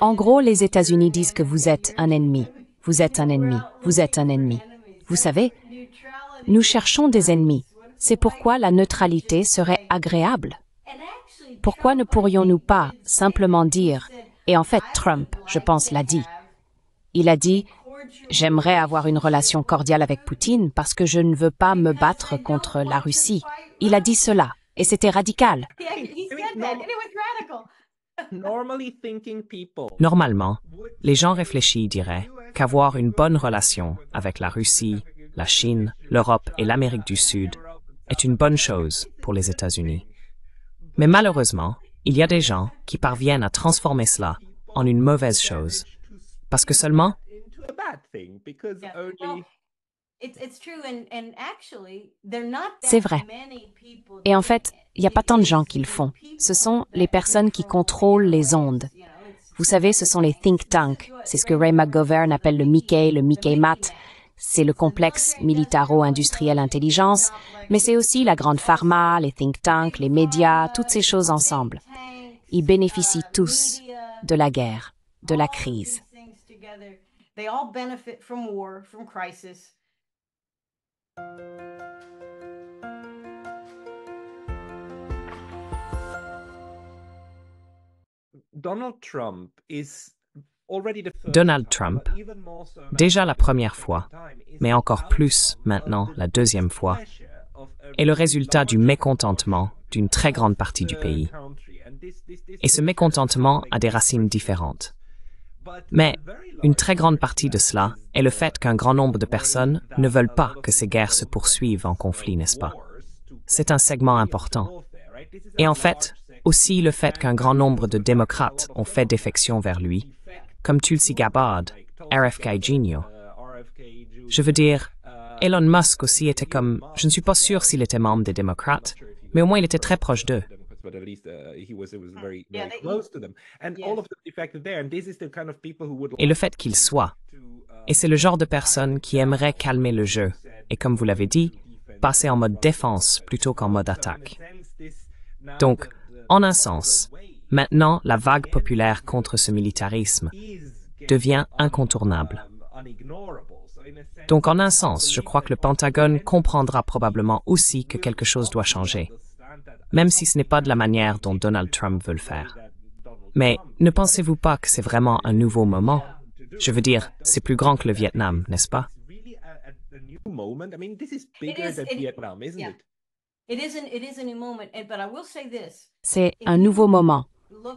En gros, les États-Unis disent que vous êtes un ennemi, vous êtes un ennemi, vous êtes un ennemi. Vous savez, nous cherchons des ennemis. C'est pourquoi la neutralité serait agréable. Pourquoi ne pourrions-nous pas simplement dire, et en fait Trump, je pense, l'a dit, il a dit, j'aimerais avoir une relation cordiale avec Poutine parce que je ne veux pas me battre contre la Russie. Il a dit cela, et c'était radical. Normalement, les gens réfléchis diraient qu'avoir une bonne relation avec la Russie, la Chine, l'Europe et l'Amérique du Sud est une bonne chose pour les États-Unis. Mais malheureusement, il y a des gens qui parviennent à transformer cela en une mauvaise chose, parce que seulement c'est vrai. Et en fait, il n'y a pas tant de gens qui le font. Ce sont les personnes qui contrôlent les ondes. Vous savez, ce sont les think tanks. C'est ce que Ray McGovern appelle le Mickey, le Mickey Matt. C'est le complexe militaro-industriel intelligence, mais c'est aussi la grande pharma, les think tanks, les médias, toutes ces choses ensemble. Ils bénéficient uh, tous de la guerre, de la crise. Donald Trump, déjà la première fois, mais encore plus maintenant la deuxième fois, est le résultat du mécontentement d'une très grande partie du pays. Et ce mécontentement a des racines différentes. Mais une très grande partie de cela est le fait qu'un grand nombre de personnes ne veulent pas que ces guerres se poursuivent en conflit, n'est-ce pas C'est un segment important. Et en fait, aussi le fait qu'un grand nombre de démocrates ont fait défection vers lui, comme Tulsi Gabbard, RFK Jr. Je veux dire, Elon Musk aussi était comme, je ne suis pas sûr s'il était membre des démocrates, mais au moins il était très proche d'eux but at uh, he was, hmm. very, close to them. And all of there. And is the kind of people who would. Et le fait qu'il soit, uh, Et c'est le genre de personne qui aimerait calmer le jeu et, comme vous l'avez dit, passer en mode défense plutôt qu'en mode attaque. Donc, en un sens, maintenant, la vague populaire contre ce militarisme devient incontournable. Donc, en un sens, je crois que le Pentagone comprendra probablement aussi que quelque chose doit changer même si ce n'est pas de la manière dont Donald Trump veut le faire. Mais ne pensez-vous pas que c'est vraiment un nouveau moment Je veux dire, c'est plus grand que le Vietnam, n'est-ce pas C'est un nouveau moment.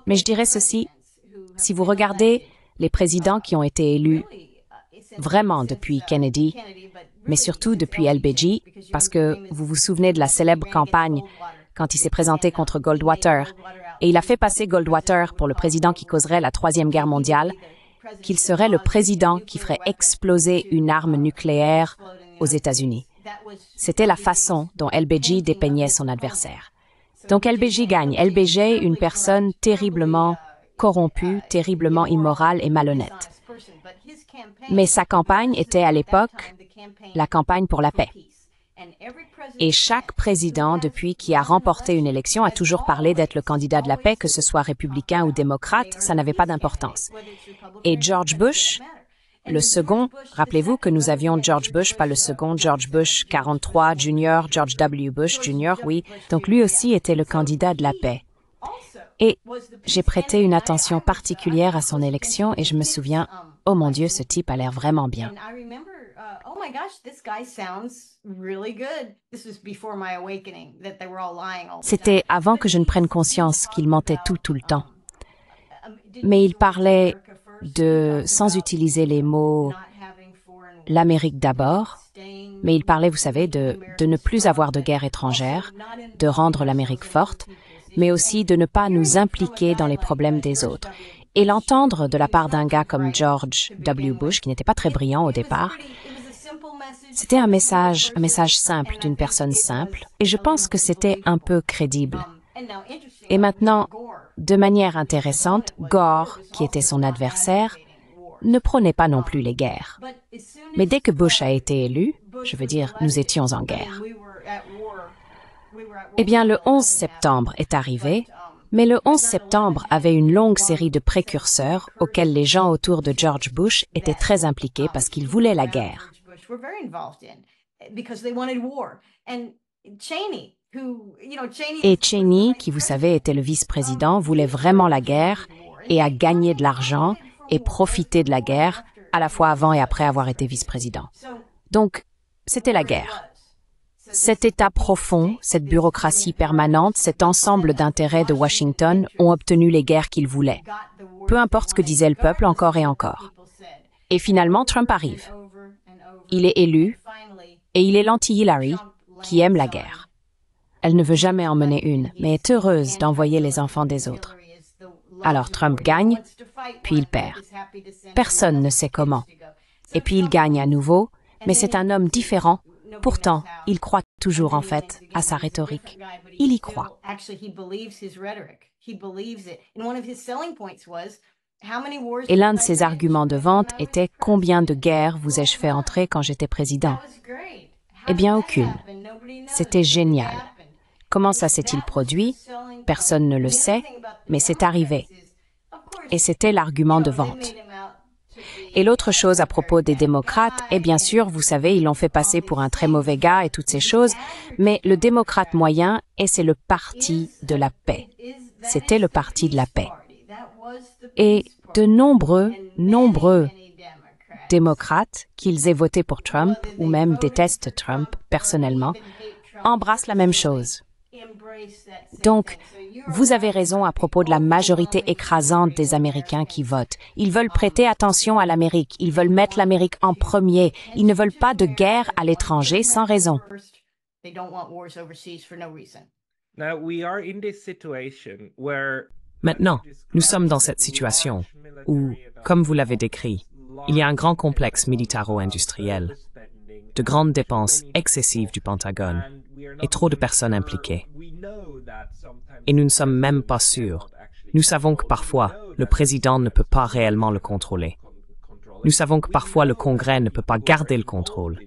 Mais je dirais ceci, si vous regardez les présidents qui ont été élus vraiment depuis Kennedy, mais surtout depuis LBG, parce que vous vous souvenez de la célèbre campagne quand il s'est présenté contre Goldwater, et il a fait passer Goldwater pour le président qui causerait la Troisième Guerre mondiale, qu'il serait le président qui ferait exploser une arme nucléaire aux États-Unis. C'était la façon dont LBJ dépeignait son adversaire. Donc LBJ gagne. LBJ, une personne terriblement corrompue, terriblement immorale et malhonnête. Mais sa campagne était à l'époque la campagne pour la paix. Et chaque président depuis qui a remporté une élection a toujours parlé d'être le candidat de la paix, que ce soit républicain ou démocrate, ça n'avait pas d'importance. Et George Bush, le second, rappelez-vous que nous avions George Bush, pas le second, George Bush 43 Junior, George W. Bush junior, oui, donc lui aussi était le candidat de la paix. Et j'ai prêté une attention particulière à son élection et je me souviens, oh mon Dieu, ce type a l'air vraiment bien. Uh, oh my gosh, this guy sounds really good. C'était avant que je ne prenne conscience qu'il mentait tout tout le temps. Um, mais il parlait de sans utiliser les mots l'Amérique d'abord, mais il parlait, vous savez, de, de ne plus avoir de guerre étrangère, de rendre l'Amérique forte, mais aussi de ne pas nous impliquer dans les problèmes des autres. Et l'entendre de la part d'un gars comme George W. Bush, qui n'était pas très brillant au départ, c'était un message, un message simple d'une personne simple, et je pense que c'était un peu crédible. Et maintenant, de manière intéressante, Gore, qui était son adversaire, ne prenait pas non plus les guerres. Mais dès que Bush a été élu, je veux dire, nous étions en guerre. Eh bien, le 11 septembre est arrivé mais le 11 septembre avait une longue série de précurseurs auxquels les gens autour de George Bush étaient très impliqués parce qu'ils voulaient la guerre. Et Cheney, qui vous savez était le vice-président, voulait vraiment la guerre et a gagné de l'argent et profité de la guerre, à la fois avant et après avoir été vice-président. Donc, c'était la guerre. Cet État profond, cette bureaucratie permanente, cet ensemble d'intérêts de Washington ont obtenu les guerres qu'ils voulaient. Peu importe ce que disait le peuple encore et encore. Et finalement, Trump arrive. Il est élu et il est l'anti-Hillary qui aime la guerre. Elle ne veut jamais en mener une, mais est heureuse d'envoyer les enfants des autres. Alors Trump gagne, puis il perd. Personne ne sait comment. Et puis il gagne à nouveau, mais c'est un homme différent Pourtant, il croit toujours en fait à sa rhétorique. Il y croit. Et l'un de ses arguments de vente était Combien de guerres vous ai-je fait entrer quand j'étais président Eh bien, aucune. C'était génial. Comment ça s'est-il produit Personne ne le sait, mais c'est arrivé. Et c'était l'argument de vente. Et l'autre chose à propos des démocrates, et eh bien sûr, vous savez, ils l'ont fait passer pour un très mauvais gars et toutes ces choses, mais le démocrate moyen, et c'est le parti de la paix. C'était le parti de la paix. Et de nombreux, nombreux démocrates, qu'ils aient voté pour Trump ou même détestent Trump personnellement, embrassent la même chose. Donc, vous avez raison à propos de la majorité écrasante des Américains qui votent. Ils veulent prêter attention à l'Amérique, ils veulent mettre l'Amérique en premier, ils ne veulent pas de guerre à l'étranger sans raison. Maintenant, nous sommes dans cette situation où, comme vous l'avez décrit, il y a un grand complexe militaro-industriel, de grandes dépenses excessives du Pentagone et trop de personnes impliquées. Et nous ne sommes même pas sûrs. Nous savons que parfois, le président ne peut pas réellement le contrôler. Nous savons que parfois le Congrès ne peut pas garder le contrôle.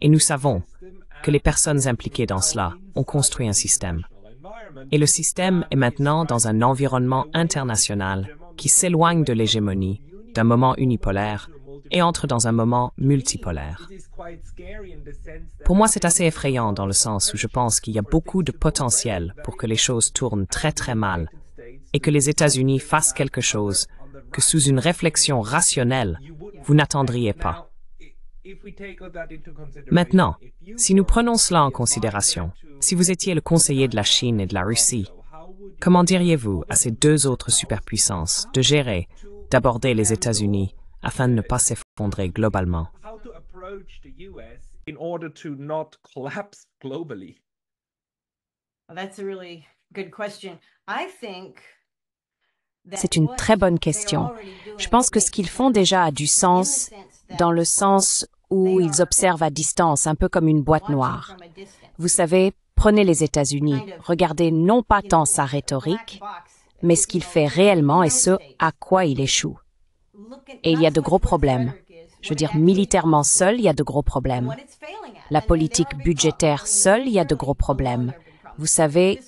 Et nous savons que les personnes impliquées dans cela ont construit un système. Et le système est maintenant dans un environnement international qui s'éloigne de l'hégémonie, d'un moment unipolaire et entre dans un moment multipolaire. Pour moi, c'est assez effrayant dans le sens où je pense qu'il y a beaucoup de potentiel pour que les choses tournent très très mal et que les États-Unis fassent quelque chose que sous une réflexion rationnelle, vous n'attendriez pas. Maintenant, si nous prenons cela en considération, si vous étiez le conseiller de la Chine et de la Russie, comment diriez-vous à ces deux autres superpuissances de gérer, d'aborder les États-Unis afin de ne pas s'effondrer globalement. C'est une très bonne question. Je pense que ce qu'ils font déjà a du sens dans le sens où ils observent à distance, un peu comme une boîte noire. Vous savez, prenez les États-Unis, regardez non pas tant sa rhétorique, mais ce qu'il fait réellement et ce à quoi il échoue. Et il y a de gros problèmes. Je veux dire, militairement seul, il y a de gros problèmes. La politique budgétaire seule, il y a de gros problèmes. Vous savez,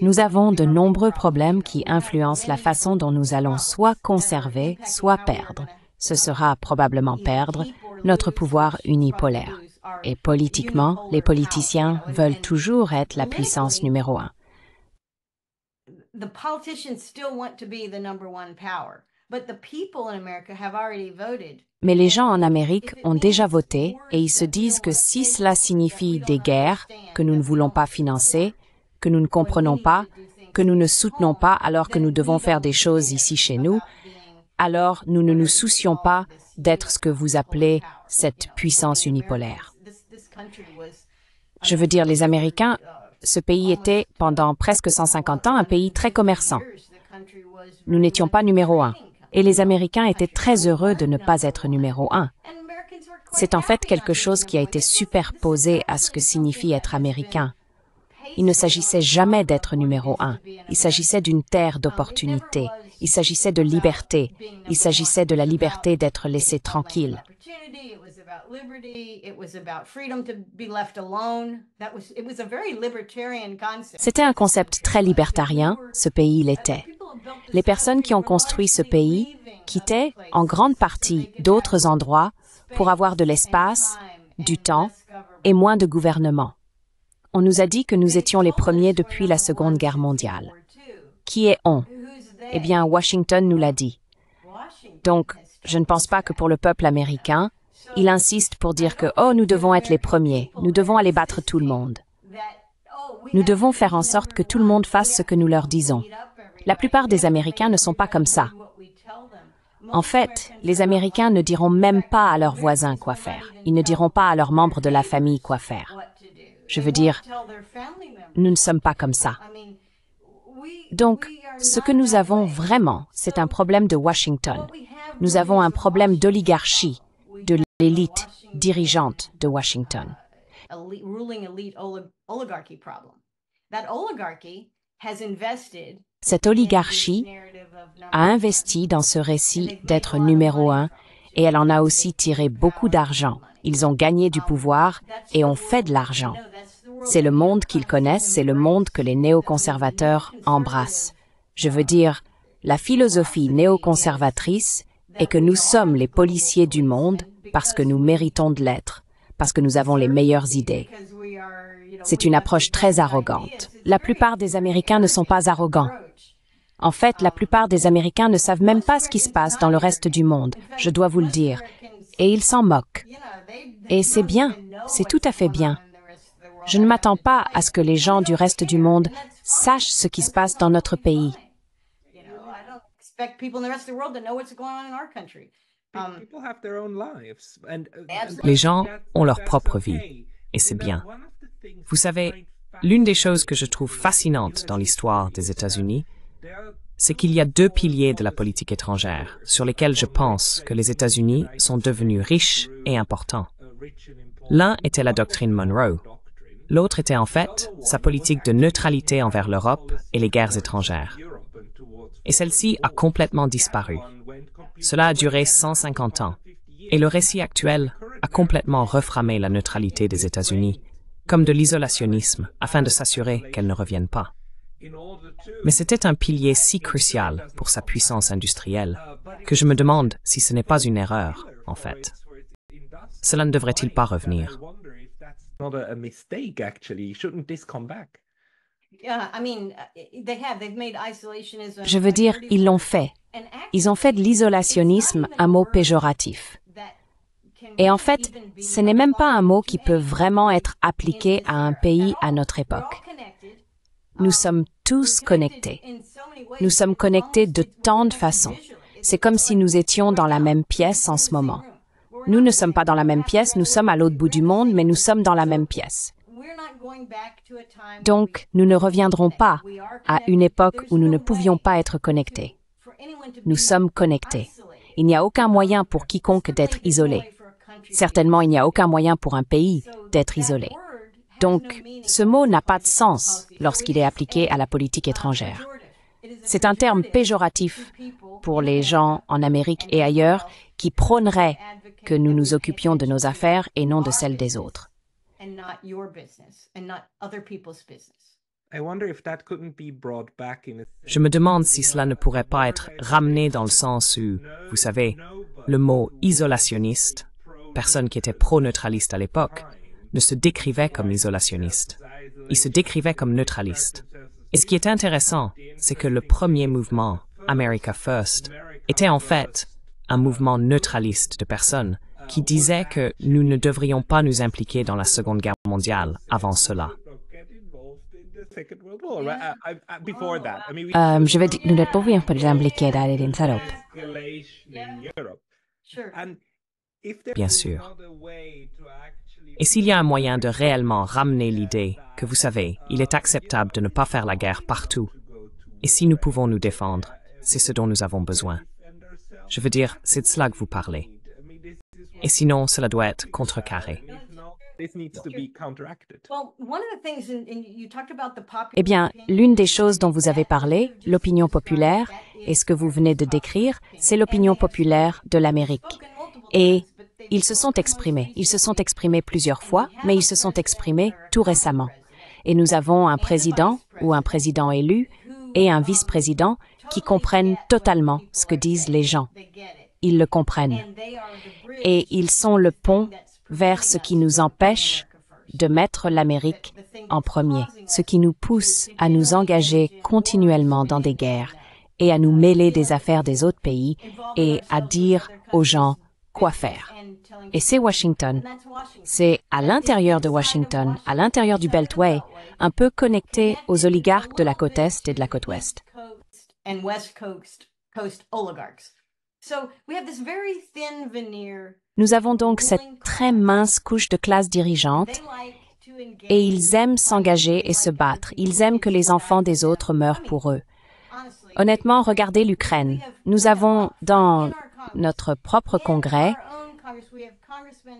nous avons de nombreux problèmes qui influencent la façon dont nous allons soit conserver, soit perdre. Ce sera probablement perdre notre pouvoir unipolaire. Et politiquement, les politiciens veulent toujours être la puissance numéro un. Mais les gens en Amérique ont déjà voté et ils se disent que si cela signifie des guerres que nous ne voulons pas financer, que nous ne comprenons pas, que nous ne soutenons pas alors que nous devons faire des choses ici chez nous, alors nous ne nous soucions pas d'être ce que vous appelez cette puissance unipolaire. Uh, Je veux dire, les Américains, uh, ce pays était pendant presque 150 ans un pays très commerçant. Nous n'étions pas numéro un et les Américains étaient très heureux de ne pas être numéro un. C'est en fait quelque chose qui a été superposé à ce que signifie être américain. Il ne s'agissait jamais d'être numéro un. Il s'agissait d'une terre d'opportunités. Il s'agissait de liberté. Il s'agissait de la liberté d'être laissé tranquille. C'était un concept très libertarien. Ce pays l'était les personnes qui ont construit ce pays quittaient en grande partie d'autres endroits pour avoir de l'espace, du temps et moins de gouvernement. On nous a dit que nous étions les premiers depuis la Seconde Guerre mondiale. Qui est on Eh bien, Washington nous l'a dit. Donc, je ne pense pas que pour le peuple américain, il insiste pour dire que, oh, nous devons être les premiers, nous devons aller battre tout le monde. Nous devons faire en sorte que tout le monde fasse ce que nous leur disons. La plupart des Américains ne sont pas comme ça. En fait, les Américains ne diront même pas à leurs voisins quoi faire. Ils ne diront pas à leurs membres de la famille quoi faire. Je veux dire, nous ne sommes pas comme ça. Donc, ce que nous avons vraiment, c'est un problème de Washington. Nous avons un problème d'oligarchie, de l'élite dirigeante de Washington. Cette oligarchie a investi dans ce récit d'être numéro un et elle en a aussi tiré beaucoup d'argent. Ils ont gagné du pouvoir et ont fait de l'argent. C'est le monde qu'ils connaissent, c'est le monde que les néoconservateurs embrassent. Je veux dire, la philosophie néoconservatrice est que nous sommes les policiers du monde parce que nous méritons de l'être, parce que nous avons les meilleures idées. C'est une approche très arrogante. La plupart des Américains ne sont pas arrogants. En fait, la plupart des Américains ne savent même pas ce qui se passe dans le reste du monde, je dois vous le dire, et ils s'en moquent. Et c'est bien, c'est tout à fait bien. Je ne m'attends pas à ce que les gens du reste du monde sachent ce qui se passe dans notre pays. Les gens ont leur propre vie et c'est bien. Vous savez, l'une des choses que je trouve fascinante dans l'histoire des États-Unis, c'est qu'il y a deux piliers de la politique étrangère sur lesquels je pense que les États-Unis sont devenus riches et importants. L'un était la doctrine Monroe. L'autre était en fait sa politique de neutralité envers l'Europe et les guerres étrangères. Et celle-ci a complètement disparu. Cela a duré 150 ans. Et le récit actuel a complètement reframé la neutralité des États-Unis comme de l'isolationnisme afin de s'assurer qu'elle ne revienne pas. Mais c'était un pilier si crucial pour sa puissance industrielle que je me demande si ce n'est pas une erreur, en fait. Cela ne devrait-il pas revenir Je veux dire, ils l'ont fait. Ils ont fait de l'isolationnisme un mot péjoratif. Et en fait, ce n'est même pas un mot qui peut vraiment être appliqué à un pays à notre époque. Nous sommes tous connectés. Nous sommes connectés de tant de façons. C'est comme si nous étions dans la même pièce en ce moment. Nous ne sommes pas dans la même pièce, nous sommes à l'autre bout du monde, mais nous sommes dans la même pièce. Donc, nous ne reviendrons pas à une époque où nous ne pouvions pas être connectés. Nous sommes connectés. Il n'y a aucun moyen pour quiconque d'être isolé. Certainement, il n'y a aucun moyen pour un pays d'être isolé. Donc, ce mot n'a pas de sens lorsqu'il est appliqué à la politique étrangère. C'est un terme péjoratif pour les gens en Amérique et ailleurs qui prôneraient que nous nous occupions de nos affaires et non de celles des autres. Je me demande si cela ne pourrait pas être ramené dans le sens où, vous savez, le mot isolationniste personnes qui étaient pro-neutralistes à l'époque, ne se décrivaient comme isolationnistes. Ils se décrivaient comme neutralistes. Et ce qui est intéressant, c'est que le premier mouvement, America First, était en fait un mouvement neutraliste de personnes qui disaient que nous ne devrions pas nous impliquer dans la Seconde Guerre mondiale avant cela. Euh, je vais dire, nous ne pouvions pas nous impliquer dans l'Europe bien sûr. Et s'il y a un moyen de réellement ramener l'idée uh, que vous savez, uh, il est acceptable de ne pas faire la guerre partout, et si nous pouvons nous défendre, uh, c'est ce dont nous avons besoin. Je veux dire, c'est de cela que vous parlez. Et sinon, cela doit être contrecarré. Eh bien, l'une des choses dont vous avez parlé, l'opinion populaire, et ce que vous venez de décrire, c'est l'opinion populaire de l'Amérique. Et ils se sont exprimés, ils se sont exprimés plusieurs fois, mais ils se sont exprimés tout récemment. Et nous avons un président ou un président élu et un vice-président qui comprennent totalement ce que disent les gens. Ils le comprennent. Et ils sont le pont vers ce qui nous empêche de mettre l'Amérique en premier, ce qui nous pousse à nous engager continuellement dans des guerres et à nous mêler des affaires des autres pays et à dire aux gens quoi faire. Et c'est Washington. C'est à l'intérieur de Washington, à l'intérieur du Beltway, un peu connecté aux oligarques de la côte Est et de la côte Ouest. Nous avons donc cette très mince couche de classe dirigeante et ils aiment s'engager et se battre. Ils aiment que les enfants des autres meurent pour eux. Honnêtement, regardez l'Ukraine. Nous avons dans notre propre Congrès,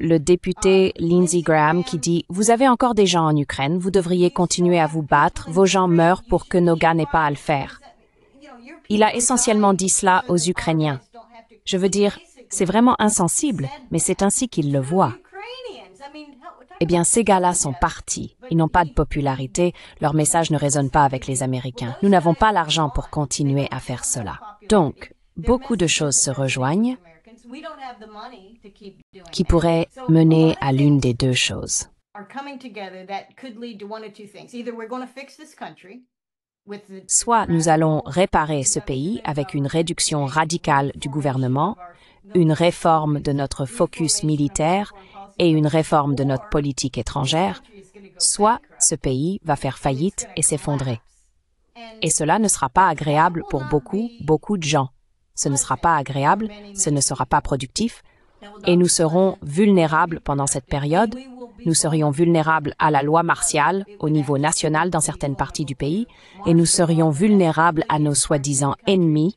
le député Lindsey Graham qui dit Vous avez encore des gens en Ukraine, vous devriez continuer à vous battre, vos gens meurent pour que nos gars n'aient pas à le faire. Il a essentiellement dit cela aux Ukrainiens. Je veux dire, c'est vraiment insensible, mais c'est ainsi qu'ils le voient. Eh bien, ces gars-là sont partis. Ils n'ont pas de popularité, leur message ne résonne pas avec les Américains. Nous n'avons pas l'argent pour continuer à faire cela. Donc, beaucoup de choses se rejoignent qui pourraient mener à l'une des deux choses. Soit nous allons réparer ce pays avec une réduction radicale du gouvernement, une réforme de notre focus militaire et une réforme de notre politique étrangère, soit ce pays va faire faillite et s'effondrer. Et cela ne sera pas agréable pour beaucoup, beaucoup de gens ce ne sera pas agréable, ce ne sera pas productif, et nous serons vulnérables pendant cette période. Nous serions vulnérables à la loi martiale au niveau national dans certaines parties du pays, et nous serions vulnérables à nos soi-disant ennemis,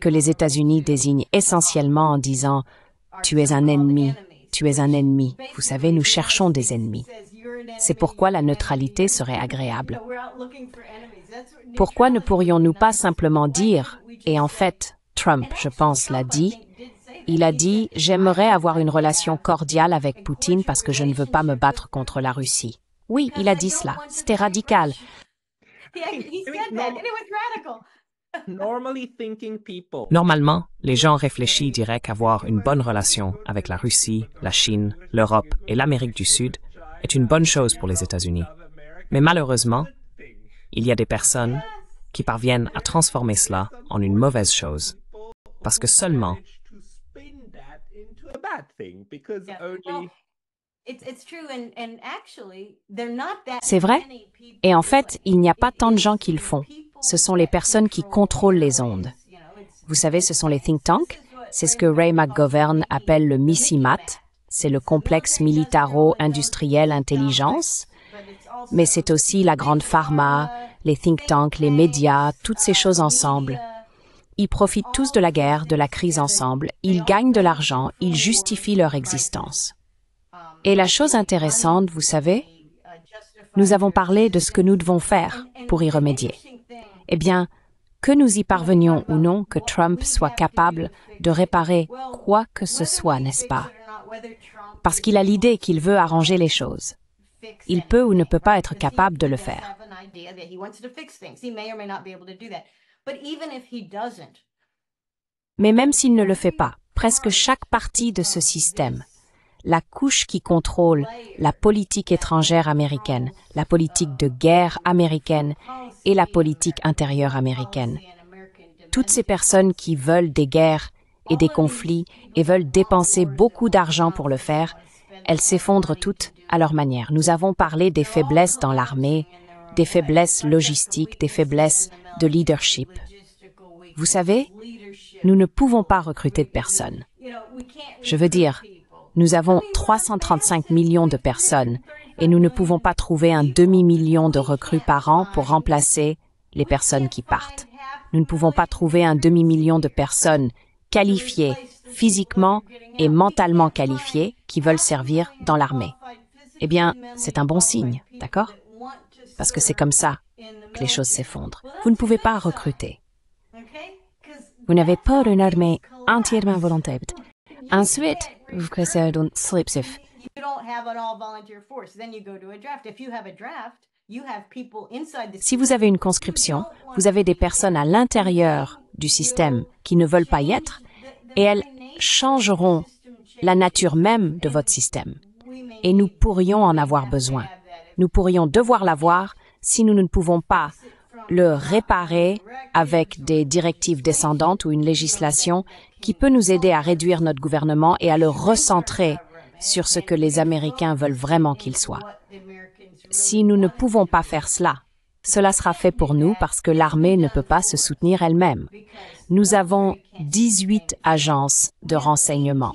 que les États-Unis désignent essentiellement en disant ⁇ Tu es un ennemi, tu es un ennemi ⁇ Vous savez, nous cherchons des ennemis. C'est pourquoi la neutralité serait agréable. Pourquoi ne pourrions-nous pas simplement dire ⁇ Et en fait, Trump, je pense, l'a dit. Il a dit ⁇ J'aimerais avoir une relation cordiale avec Poutine parce que je ne veux pas me battre contre la Russie. ⁇ Oui, il a dit cela. C'était radical. Normalement, les gens réfléchis diraient qu'avoir une bonne relation avec la Russie, la Chine, l'Europe et l'Amérique du Sud est une bonne chose pour les États-Unis. Mais malheureusement, il y a des personnes qui parviennent à transformer cela en une mauvaise chose parce que seulement c'est vrai Et en fait, il n'y a pas tant de gens qui le font. Ce sont les personnes qui contrôlent les ondes. Vous savez, ce sont les think tanks. C'est ce que Ray McGovern appelle le MISIMAT. C'est le complexe militaro-industriel intelligence. Mais c'est aussi la grande pharma, les think tanks, les médias, toutes ces choses ensemble. Ils profitent tous de la guerre, de la crise ensemble, ils gagnent de l'argent, ils justifient leur existence. Et la chose intéressante, vous savez, nous avons parlé de ce que nous devons faire pour y remédier. Eh bien, que nous y parvenions ou non, que Trump soit capable de réparer quoi que ce soit, n'est-ce pas Parce qu'il a l'idée qu'il veut arranger les choses. Il peut ou ne peut pas être capable de le faire. Mais même s'il ne le fait pas, presque chaque partie de ce système, la couche qui contrôle la politique étrangère américaine, la politique de guerre américaine et la politique intérieure américaine. Toutes ces personnes qui veulent des guerres et des conflits et veulent dépenser beaucoup d'argent pour le faire, elles s'effondrent toutes à leur manière. Nous avons parlé des faiblesses dans l'armée, des faiblesses logistiques, des faiblesses de leadership. Vous savez, nous ne pouvons pas recruter de personnes. Je veux dire, nous avons 335 millions de personnes et nous ne pouvons pas trouver un demi-million de recrues par an pour remplacer les personnes qui partent. Nous ne pouvons pas trouver un demi-million de personnes qualifiées, physiquement et mentalement qualifiées, qui veulent servir dans l'armée. Eh bien, c'est un bon signe, d'accord parce que c'est comme ça que les choses s'effondrent. Vous ne pouvez pas recruter. Vous n'avez pas une armée entièrement volontaire. Ensuite, vous créez un slipsif. Si vous avez une conscription, vous avez des personnes à l'intérieur du système qui ne veulent pas y être et elles changeront la nature même de votre système. Et nous pourrions en avoir besoin nous pourrions devoir l'avoir si nous ne pouvons pas le réparer avec des directives descendantes ou une législation qui peut nous aider à réduire notre gouvernement et à le recentrer sur ce que les Américains veulent vraiment qu'il soit. Si nous ne pouvons pas faire cela, cela sera fait pour nous parce que l'armée ne peut pas se soutenir elle-même. Nous avons 18 agences de renseignement.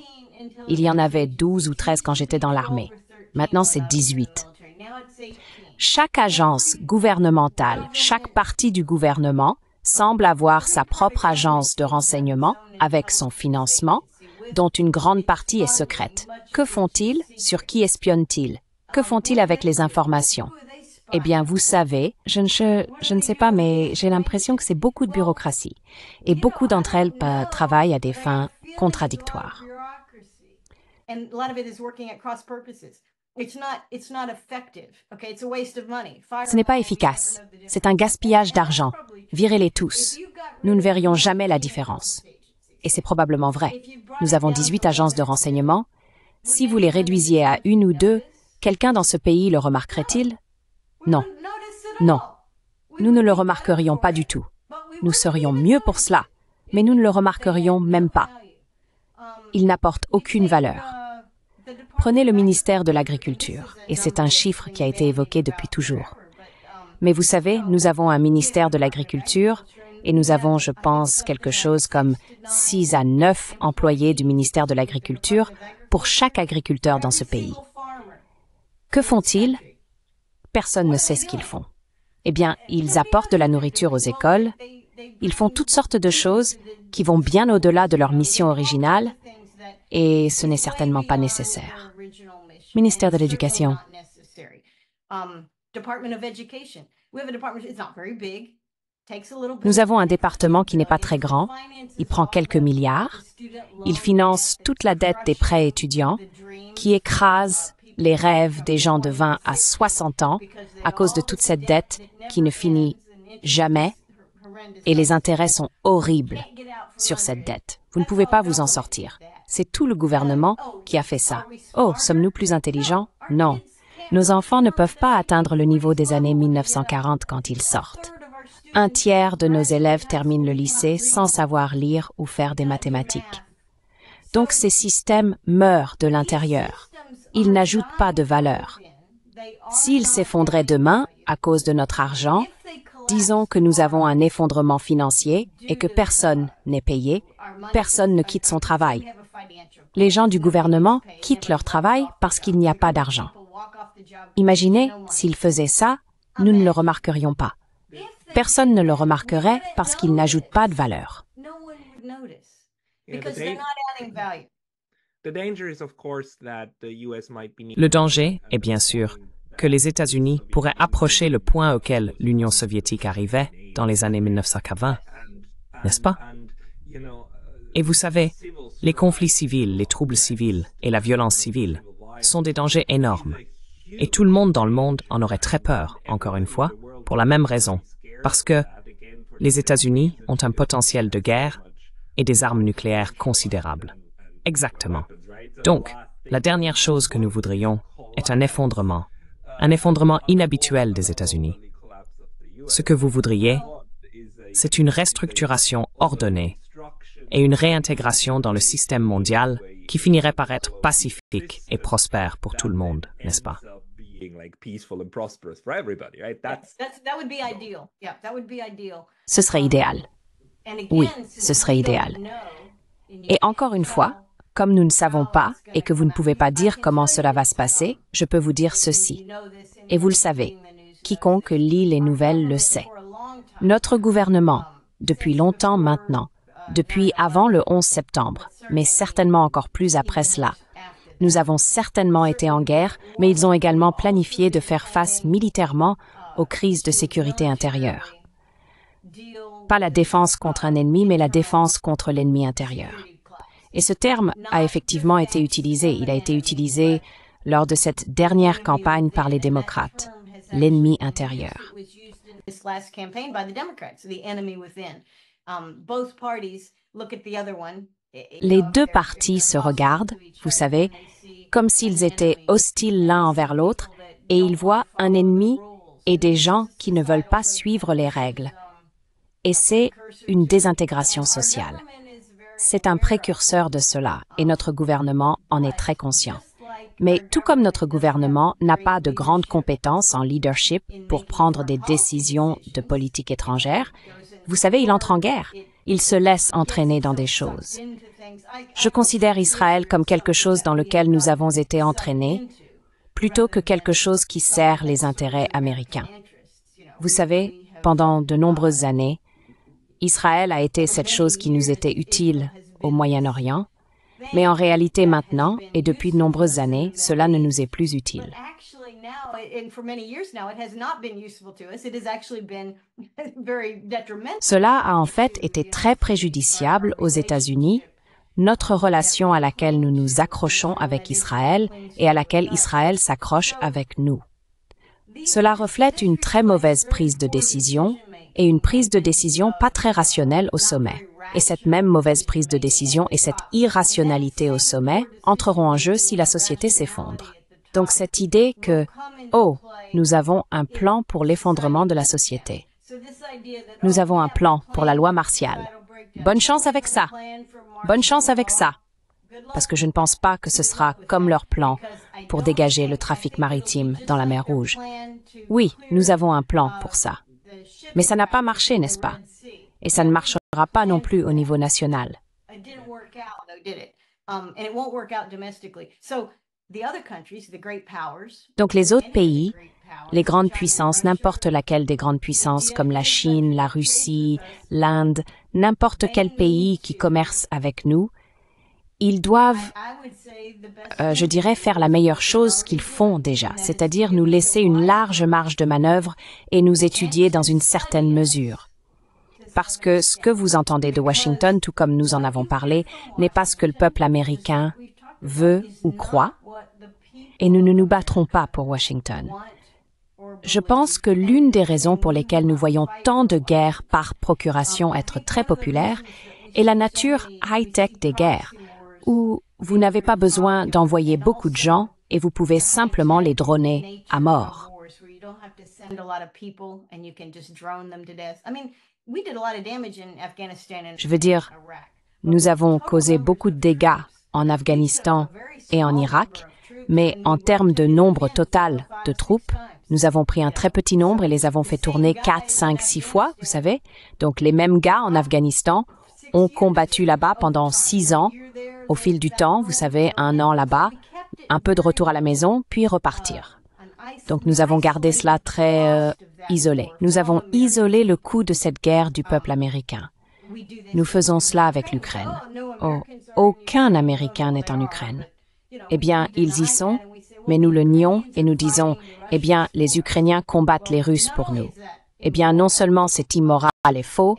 Il y en avait 12 ou 13 quand j'étais dans l'armée. Maintenant, c'est 18. Chaque agence gouvernementale, chaque partie du gouvernement semble avoir sa propre agence de renseignement avec son financement, dont une grande partie est secrète. Que font-ils Sur qui espionnent-ils Que font-ils avec les informations eh bien, vous savez, je ne, je, ne sais pas, mais j'ai l'impression que c'est beaucoup de bureaucratie. Et beaucoup d'entre elles euh, travaillent à des fins contradictoires. Ce n'est pas efficace. C'est un gaspillage d'argent. Virez-les tous. Nous ne verrions jamais la différence. Et c'est probablement vrai. Nous avons 18 agences de renseignement. Si vous les réduisiez à une ou deux, quelqu'un dans ce pays le remarquerait-il Non. Non. Nous ne le remarquerions pas du tout. Nous serions mieux pour cela, mais nous ne le remarquerions même pas. Il n'apporte um, aucune valeur. Uh, Prenez le ministère de l'Agriculture, et c'est un chiffre qui a été évoqué depuis toujours. Mais vous savez, nous avons un ministère de l'Agriculture et nous avons, je pense, quelque chose comme 6 à 9 employés du ministère de l'Agriculture pour chaque agriculteur dans ce pays. Que font-ils Personne ne sait ce qu'ils font. Eh bien, ils apportent de la nourriture aux écoles, ils font toutes sortes de choses qui vont bien au-delà de leur mission originale et ce n'est certainement pas nécessaire. Ministère de l'Éducation. Nous avons un département qui n'est pas uh, très grand. Il prend quelques milliards. Il finance toute la dette des prêts étudiants qui écrase les rêves des gens de 20 à 60 ans à cause de toute cette dette qui ne finit jamais et les intérêts sont horribles sur cette dette. Vous ne pouvez pas vous en sortir c'est tout le gouvernement qui a fait ça. Oh, sommes-nous plus intelligents? Non. Nos enfants ne peuvent pas atteindre le niveau des années 1940 quand ils sortent. Un tiers de nos élèves terminent le lycée sans savoir lire ou faire des mathématiques. Donc ces systèmes meurent de l'intérieur. Ils n'ajoutent pas de valeur. S'ils s'effondraient demain à cause de notre argent, disons que nous avons un effondrement financier et que personne n'est payé, personne ne quitte son travail, les gens du gouvernement quittent leur travail parce qu'il n'y a pas d'argent. Imaginez, s'ils faisaient ça, nous ne le remarquerions pas. Personne ne le remarquerait parce qu'ils n'ajoutent pas de valeur. Le danger est bien sûr que les États-Unis pourraient approcher le point auquel l'Union soviétique arrivait dans les années 1920, n'est-ce pas? Et vous savez, les conflits civils, les troubles civils et la violence civile sont des dangers énormes. Et tout le monde dans le monde en aurait très peur, encore une fois, pour la même raison, parce que les États-Unis ont un potentiel de guerre et des armes nucléaires considérables. Exactement. Donc, la dernière chose que nous voudrions est un effondrement, un effondrement inhabituel des États-Unis. Ce que vous voudriez, c'est une restructuration ordonnée et une réintégration dans le système mondial qui finirait par être pacifique et prospère pour tout le monde, n'est-ce pas? Ce serait idéal. Oui, ce serait idéal. Et encore une fois, comme nous ne savons pas et que vous ne pouvez pas dire comment cela va se passer, je peux vous dire ceci. Et vous le savez, quiconque lit les nouvelles le sait. Notre gouvernement, um, depuis longtemps maintenant, depuis avant le 11 septembre, mais certainement encore plus après cela. Nous avons certainement été en guerre, mais ils ont également planifié de faire face militairement aux crises de sécurité intérieure. Pas la défense contre un ennemi, mais la défense contre l'ennemi intérieur. Et ce terme a effectivement été utilisé. Il a été utilisé lors de cette dernière campagne par les démocrates, l'ennemi intérieur. Les deux parties se regardent, vous savez, comme s'ils étaient hostiles l'un envers l'autre, et ils voient un ennemi et des gens qui ne veulent pas suivre les règles. Um, et c'est une désintégration sociale. C'est un précurseur de cela, et um, notre gouvernement en est très conscient. Mais tout comme notre gouvernement n'a pas de grandes compétences en leadership pour prendre des décisions de politique étrangère, vous savez, il entre en guerre. Il se laisse entraîner dans des choses. Je considère Israël comme quelque chose dans lequel nous avons été entraînés, plutôt que quelque chose qui sert les intérêts américains. Vous savez, pendant de nombreuses années, Israël a été cette chose qui nous était utile au Moyen-Orient, mais en réalité maintenant, et depuis de nombreuses années, cela ne nous est plus utile. Cela a en fait été très préjudiciable aux États-Unis, notre relation à laquelle nous nous accrochons avec Israël et à laquelle Israël s'accroche avec nous. Cela reflète une très mauvaise prise de décision et une prise de décision pas très rationnelle au sommet. Et cette même mauvaise prise de décision et cette irrationalité au sommet entreront en jeu si la société s'effondre. Donc cette idée que, oh, nous avons un plan pour l'effondrement de la société. Nous avons un plan pour la loi martiale. Bonne chance avec ça. Bonne chance avec ça. Parce que je ne pense pas que ce sera comme leur plan pour dégager le trafic maritime dans la mer Rouge. Oui, nous avons un plan pour ça. Mais ça n'a pas marché, n'est-ce pas Et ça ne marchera pas non plus au niveau national. Donc les autres pays, les grandes puissances, n'importe laquelle des grandes puissances comme la Chine, la Russie, l'Inde, n'importe quel pays qui commerce avec nous, ils doivent, euh, je dirais, faire la meilleure chose qu'ils font déjà, c'est-à-dire nous laisser une large marge de manœuvre et nous étudier dans une certaine mesure. Parce que ce que vous entendez de Washington, tout comme nous en avons parlé, n'est pas ce que le peuple américain veut ou croit, et nous ne nous battrons pas pour Washington. Je pense que l'une des raisons pour lesquelles nous voyons tant de guerres par procuration être très populaires est la nature high-tech des guerres, où vous n'avez pas besoin d'envoyer beaucoup de gens et vous pouvez simplement les droner à mort. Je veux dire, nous avons causé beaucoup de dégâts en Afghanistan et en Irak, mais en termes de nombre total de troupes, nous avons pris un très petit nombre et les avons fait tourner 4, 5, 6 fois, vous savez. Donc les mêmes gars en Afghanistan ont combattu là-bas pendant 6 ans, au fil du temps, vous savez, un an là-bas, un peu de retour à la maison, puis repartir. Donc nous avons gardé cela très euh, isolé. Nous avons isolé le coût de cette guerre du peuple américain. Nous faisons cela avec l'Ukraine. Oh, aucun Américain n'est en Ukraine eh bien, ils y sont, mais nous le nions et nous disons, eh bien, les Ukrainiens combattent les Russes pour nous. Eh bien, non seulement c'est immoral et faux,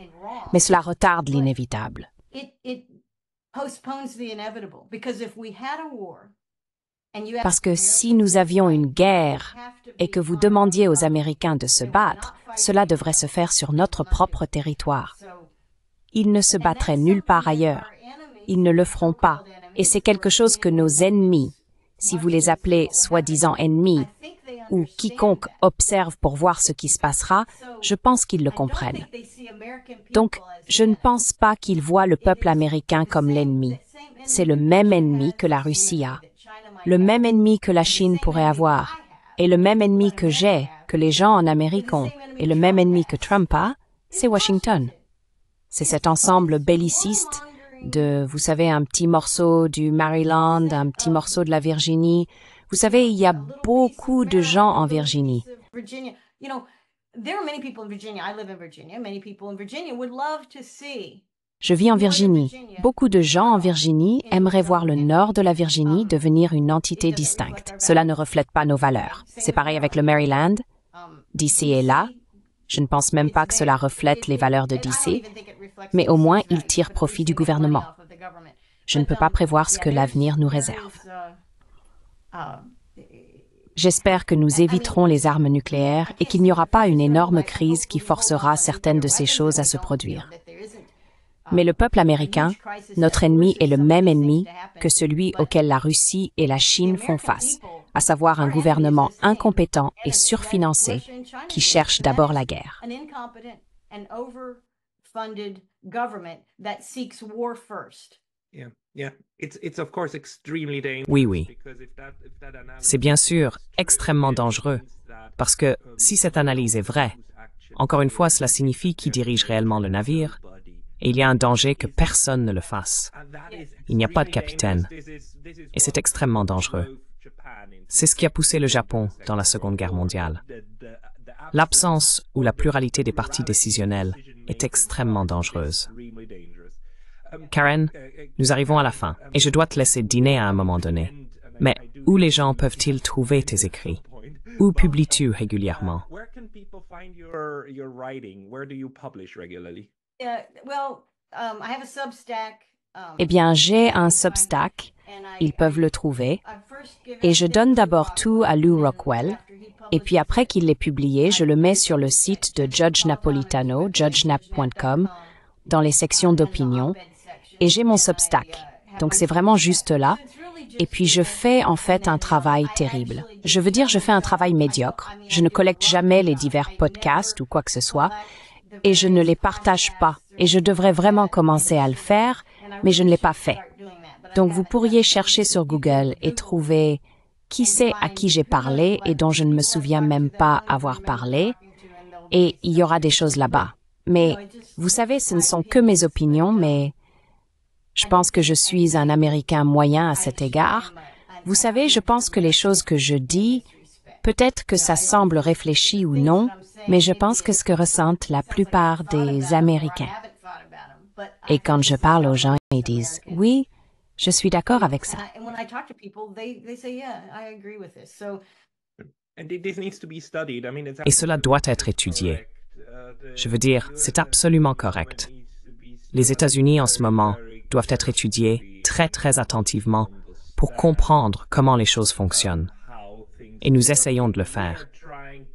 mais cela retarde l'inévitable. Parce que si nous avions une guerre et que vous demandiez aux Américains de se battre, cela devrait se faire sur notre propre territoire. Ils ne se battraient nulle part ailleurs. Ils ne le feront pas et c'est quelque chose que nos ennemis, si vous les appelez soi-disant ennemis, ou quiconque observe pour voir ce qui se passera, je pense qu'ils le comprennent. Donc, je ne pense pas qu'ils voient le peuple américain comme l'ennemi. C'est le même ennemi que la Russie a, le même ennemi que la Chine pourrait avoir, et le même ennemi que j'ai, que les gens en Amérique ont, et le même ennemi que Trump a, c'est Washington. C'est cet ensemble belliciste de, vous savez, un petit morceau du Maryland, un petit morceau de la Virginie. Vous savez, il y a beaucoup de gens en Virginie. Je vis en Virginie. Beaucoup de gens en Virginie aimeraient voir le nord de la Virginie um, devenir une entité distincte. Cela ne reflète pas nos valeurs. C'est pareil avec le Maryland. Um, D'ici est là, je ne pense même pas que cela reflète les valeurs de DC mais au moins ils tirent profit du gouvernement. Je ne peux pas prévoir ce que l'avenir nous réserve. J'espère que nous éviterons les armes nucléaires et qu'il n'y aura pas une énorme crise qui forcera certaines de ces choses à se produire. Mais le peuple américain, notre ennemi est le même ennemi que celui auquel la Russie et la Chine font face, à savoir un gouvernement incompétent et surfinancé qui cherche d'abord la guerre oui, oui. C'est bien sûr extrêmement dangereux parce que um, si cette analyse est vraie, encore une fois, cela signifie qui dirige réellement le navire et il y a un danger que personne ne le fasse. Il n'y a pas de capitaine et c'est extrêmement dangereux. C'est ce qui a poussé le Japon dans la Seconde Guerre mondiale. L'absence ou la pluralité des partis décisionnels est extrêmement dangereuse. Karen, nous arrivons à la fin et je dois te laisser dîner à un moment donné. Mais où les gens peuvent-ils trouver tes écrits Où publies-tu régulièrement eh bien, j'ai un Substack, ils peuvent le trouver, et je donne d'abord tout à Lou Rockwell, et puis après qu'il l'ait publié, je le mets sur le site de Judge Napolitano, judgenap.com, dans les sections d'opinion, et j'ai mon Substack. Donc c'est vraiment juste là. Et puis je fais en fait un travail terrible. Je veux dire, je fais un travail médiocre. Je ne collecte jamais les divers podcasts ou quoi que ce soit, et je ne les partage pas. Et je devrais vraiment commencer à le faire, mais je ne l'ai pas fait. Donc vous pourriez chercher sur Google et trouver qui c'est à qui j'ai parlé et dont je ne me souviens même pas avoir parlé, et il y aura des choses là-bas. Mais vous savez, ce ne sont que mes opinions, mais je pense que je suis un Américain moyen à cet égard. Vous savez, je pense que les choses que je dis, peut-être que ça semble réfléchi ou non, mais je pense que ce que ressentent la plupart des Américains. Et quand je parle aux gens, ils disent oui, je suis d'accord avec ça. Et cela doit être étudié. Je veux dire, c'est absolument correct. Les États-Unis en ce moment doivent être étudiés très très attentivement pour comprendre comment les choses fonctionnent. Et nous essayons de le faire.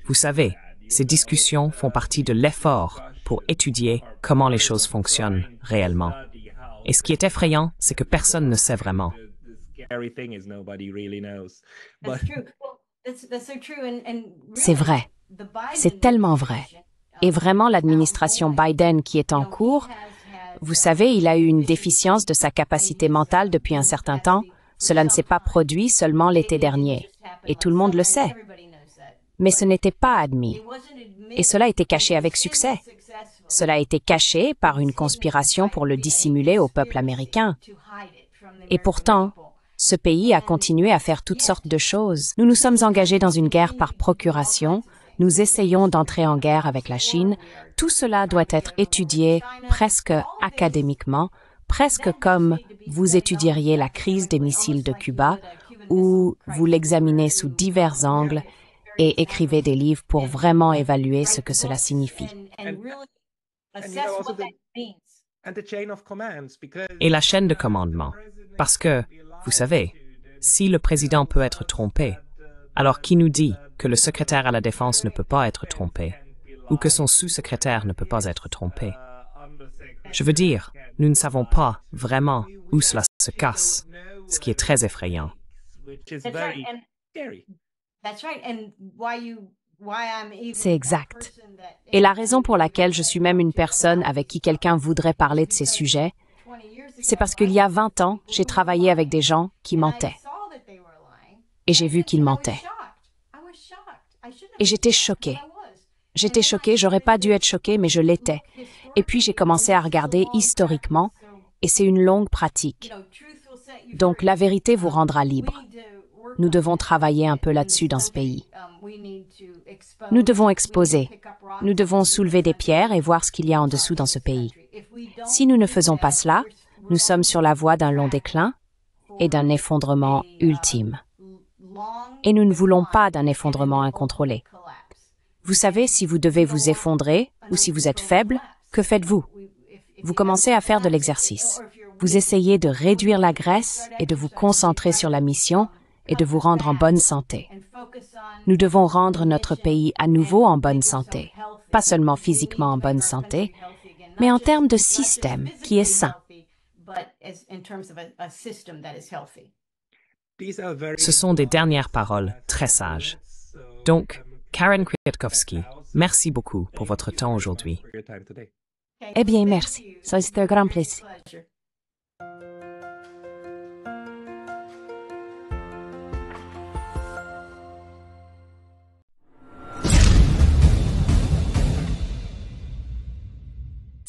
Vous savez, ces discussions font partie de l'effort pour étudier comment les choses fonctionnent réellement. Et ce qui est effrayant, c'est que personne ne sait vraiment. C'est vrai. C'est tellement vrai. Et vraiment, l'administration Biden qui est en cours, vous savez, il a eu une déficience de sa capacité mentale depuis un certain temps. Cela ne s'est pas produit seulement l'été dernier. Et tout le monde le sait mais ce n'était pas admis. Et cela était caché avec succès. Cela a été caché par une conspiration pour le dissimuler au peuple américain. Et pourtant, ce pays a continué à faire toutes sortes de choses. Nous nous sommes engagés dans une guerre par procuration, nous essayons d'entrer en guerre avec la Chine. Tout cela doit être étudié presque académiquement, presque comme vous étudieriez la crise des missiles de Cuba, ou vous l'examinez sous divers angles et écrivez des livres pour vraiment évaluer ce que cela signifie. Et la chaîne de commandement, parce que, vous savez, si le président peut être trompé, alors qui nous dit que le secrétaire à la défense ne peut pas être trompé ou que son sous-secrétaire ne peut pas être trompé Je veux dire, nous ne savons pas vraiment où cela se casse, ce qui est très effrayant. C'est exact. Et la raison pour laquelle je suis même une personne avec qui quelqu'un voudrait parler de ces sujets, c'est parce qu'il y a 20 ans, j'ai travaillé avec des gens qui mentaient. Et j'ai vu qu'ils mentaient. Et j'étais choquée. J'étais choquée, j'aurais pas dû être choquée, mais je l'étais. Et puis j'ai commencé à regarder historiquement, et c'est une longue pratique. Donc la vérité vous rendra libre. Nous devons travailler un peu là-dessus dans ce pays. Nous devons exposer. Nous devons soulever des pierres et voir ce qu'il y a en dessous dans ce pays. Si nous ne faisons pas cela, nous sommes sur la voie d'un long déclin et d'un effondrement ultime. Et nous ne voulons pas d'un effondrement incontrôlé. Vous savez, si vous devez vous effondrer ou si vous êtes faible, que faites-vous Vous commencez à faire de l'exercice. Vous essayez de réduire la graisse et de vous concentrer sur la mission et de vous rendre en bonne santé. Nous devons rendre notre pays à nouveau en bonne santé, pas seulement physiquement en bonne santé, mais en termes de système qui est sain. Ce sont des dernières paroles très sages. Donc, Karen Kwiatkowski, merci beaucoup pour votre temps aujourd'hui. Eh bien, merci. Ça a été un grand plaisir.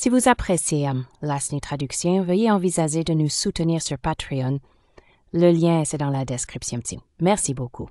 Si vous appréciez la euh, l'ASNI Traduction, veuillez envisager de nous soutenir sur Patreon. Le lien, est dans la description. Merci beaucoup.